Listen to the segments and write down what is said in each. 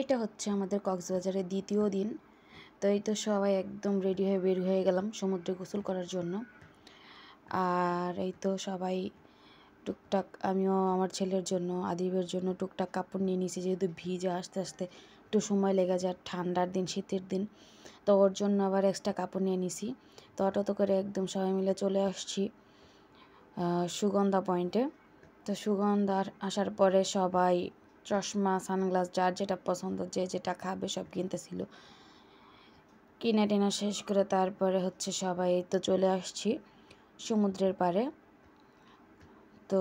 এটা হচ্ছে আমাদের কক্সবাজারের দ্বিতীয় দিন তো এই তো সবাই একদম রেডি হয়ে বের হয়ে গেলাম সমুদ্রে গোসল করার জন্য আর এই তো সবাই টুকটাক আমিও আমার ছেলের জন্য আদিবের জন্য টুকটাক কাপড় নিয়ে নিয়েছি যেহেতু ভিজে আস্তে আস্তে একটু সময় লেগে যায় ঠান্ডার দিন শীতের দিন তো ওর জন্য আবার এক্সট্রা কাপড় নিয়ে নিছি তো অটোতে করে একদম সবাই মিলে চলে আসছি সুগন্ধা পয়েন্টে তো সুগন্ধার আসার পরে সবাই চশমা সানগ্লাস যার যেটা পছন্দ যে যেটা খাবে সব কিনতেছিল কিনা টেনা শেষ করে তারপরে হচ্ছে সবাই তো চলে আসছি সমুদ্রের পারে তো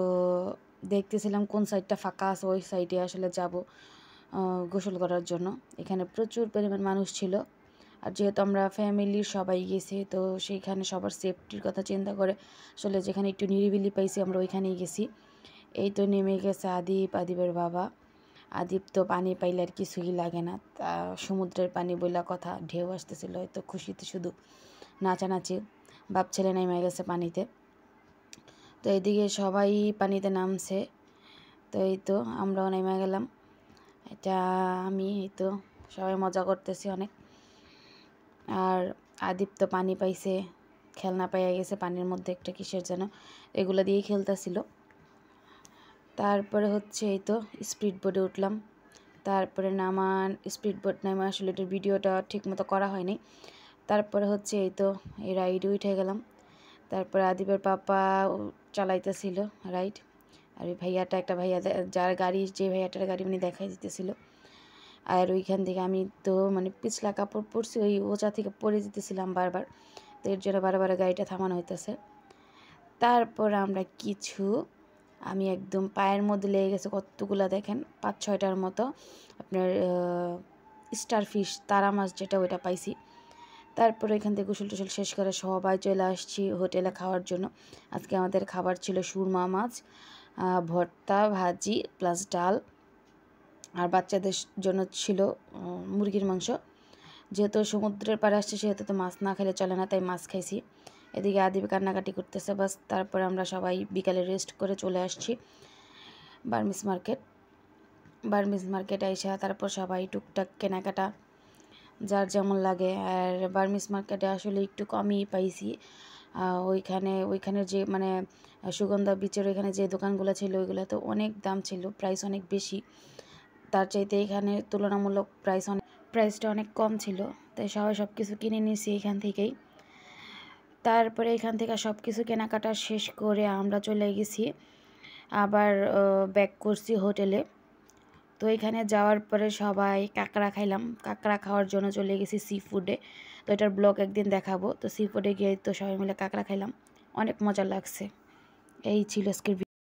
দেখতেছিলাম কোন সাইডটা ফাঁকা আছে ওই সাইডে আসলে যাব গোসল করার জন্য এখানে প্রচুর পরিমাণ মানুষ ছিল আর যেহেতু আমরা ফ্যামিলির সবাই গেছি তো সেইখানে সবার সেফটির কথা চিন্তা করে আসলে যেখানে একটু নিরিবিলি পাইছি আমরা ওইখানেই গেছি এই তো নেমে গেছে আদিপ আদিপের বাবা আদিপ তো পানি পাইলে আর কিছুই লাগে না তা সমুদ্রের পানি বইলা কথা ঢেউ আসতেছিল হয়তো খুশিতে শুধু নাচানাচি বাপ ছেলে নেমে গেছে পানিতে তো এদিকে সবাই পানিতে নামছে তো এই তো আমরাও নেমে গেলাম এটা আমি এই তো সবাই মজা করতেছি অনেক আর আদিপ তো পানি পাইছে খেলনা পাইয়া গেছে পানির মধ্যে একটা কিসের যেন এগুলো দিয়েই খেলতেছিল তারপরে হচ্ছে এই তো স্পিড বোর্ডে উঠলাম তারপরে নামান স্পিড বোর্ড নামা আসলে এটার ভিডিওটা মতো করা হয়নি তারপরে হচ্ছে এই তো এই রাইডে উঠে গেলাম তারপরে আদিবের পাপা চালাইতেছিল রাইড আর ওই ভাইয়াটা একটা ভাইয়া যার গাড়ি যে ভাইয়াটার গাড়ি উনি দেখাই দিতেছিল আর ওইখান থেকে আমি তো মানে পিছলা কাপড় পরছি ওই ওচা থেকে পরে যেতেছিলাম বারবার তো এর জন্য বারবার গাড়িটা থামানো হইতেছে তারপর আমরা কিছু আমি একদম পায়ের মধ্যে লেগে গেছে কতগুলো দেখেন পাঁচ ছয়টার মতো আপনার স্টার ফিশ তারা মাছ যেটা ওইটা পাইছি তারপরে এখান থেকে গোসল টুসল শেষ করে সবাই চলে আসছি হোটেলে খাওয়ার জন্য আজকে আমাদের খাবার ছিল সুরমা মাছ ভর্তা ভাজি প্লাস ডাল আর বাচ্চাদের জন্য ছিল মুরগির মাংস যেহেতু সমুদ্রের পাড়ে আসছে সেহেতু তো মাছ না খেলে চলে না তাই মাছ খাইছি এদিকে আদিব কান্নাকাটি করতেছে বাস তারপরে আমরা সবাই বিকালে রেস্ট করে চলে আসছি বার্মিস মার্কেট বার্মিস মার্কেটে আইসা তারপর সবাই টুকটাক কেনাকাটা যার যেমন লাগে আর বার্মিস মার্কেটে আসলে একটু কমই পাইছি ওইখানে ওইখানে যে মানে সুগন্ধা বিচের ওইখানে যে দোকানগুলো ছিল ওইগুলো তো অনেক দাম ছিল প্রাইস অনেক বেশি তার চাইতে এখানে তুলনামূলক প্রাইস অনেক প্রাইসটা অনেক কম ছিল তাই সবাই সব কিছু কিনে নিয়েছি এখান থেকেই তারপরে এখান থেকে সব কিছু কেনাকাটা শেষ করে আমরা চলে গেছি আবার ব্যাক করছি হোটেলে তো এখানে যাওয়ার পরে সবাই কাঁকড়া খাইলাম কাঁকড়া খাওয়ার জন্য চলে গেছি সি ফুডে তো এটার ব্লগ একদিন দেখাবো তো সি ফুডে গিয়ে তো সবাই মিলে কাঁকড়া খাইলাম অনেক মজা লাগছে এই ছিল আজকের